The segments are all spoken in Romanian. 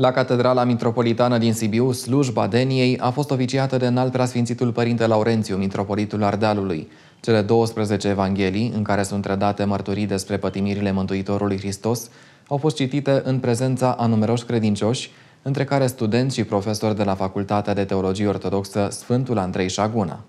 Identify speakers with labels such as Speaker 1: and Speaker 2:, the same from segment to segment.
Speaker 1: La Catedrala Mitropolitană din Sibiu, slujba Deniei a fost oficiată de înalt preasfințitul Părinte Laurențiu, Mitropolitul Ardealului. Cele 12 evanghelii, în care sunt redate mărturii despre pătimirile Mântuitorului Hristos, au fost citite în prezența a numeroși credincioși, între care studenți și profesori de la Facultatea de Teologie Ortodoxă Sfântul Andrei Șaguna.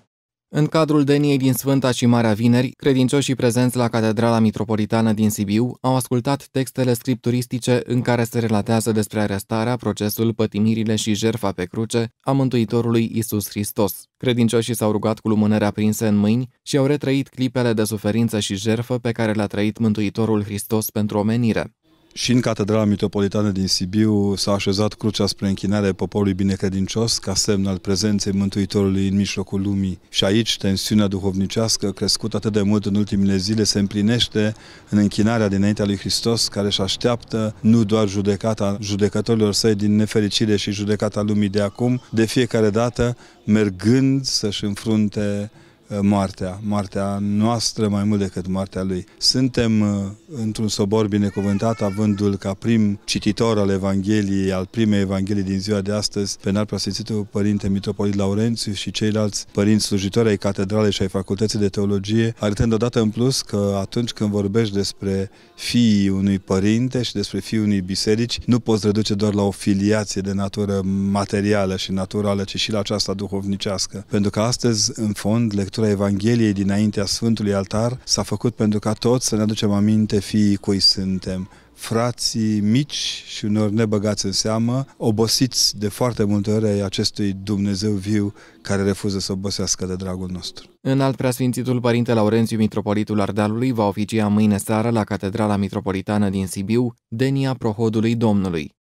Speaker 1: În cadrul deniei din Sfânta și Marea Vineri, credincioșii prezenți la Catedrala Mitropolitană din Sibiu au ascultat textele scripturistice în care se relatează despre arestarea, procesul, pătimirile și jerfa pe cruce a Mântuitorului Isus Hristos. Credincioșii s-au rugat cu lumânări aprinse în mâini și au retrăit clipele de suferință și jerfă pe
Speaker 2: care le-a trăit Mântuitorul Hristos pentru omenire. Și în Catedrala Metropolitană din Sibiu s-a așezat crucea spre închinarea poporului binecredincios ca semn al prezenței Mântuitorului în mijlocul lumii. Și aici tensiunea duhovnicească crescută atât de mult în ultimele zile se împlinește în închinarea dinaintea lui Hristos care își așteaptă nu doar judecata judecătorilor săi din nefericire și judecata lumii de acum, de fiecare dată mergând să-și înfrunte Uh, moartea, moartea noastră mai mult decât moartea lui. Suntem uh, într-un sobor binecuvântat, avându-l ca prim cititor al Evangheliei, al primei Evanghelii din ziua de astăzi, pe înalt preasfințitul Părinte Mitropolit Laurențiu și ceilalți părinți slujitori ai Catedralei și ai Facultății de Teologie, arătând odată în plus că atunci când vorbești despre fiii unui părinte și despre fiii unei biserici, nu poți reduce doar la o filiație de natură materială și naturală, ci și la aceasta duhovnicească. Pentru că astăzi, în fond, lectura lectura Evangheliei dinaintea Sfântului Altar s-a făcut pentru ca toți să ne aducem aminte fiii cui suntem, frații mici și unor nebăgați în seamă, obosiți de foarte multe ori ai acestui Dumnezeu viu care refuză să obosească de dragul nostru.
Speaker 1: În alt preasfințitul Părinte Laurențiu, Mitropolitul Ardealului, va oficia mâine seară la Catedrala Mitropolitană din Sibiu, denia prohodului Domnului.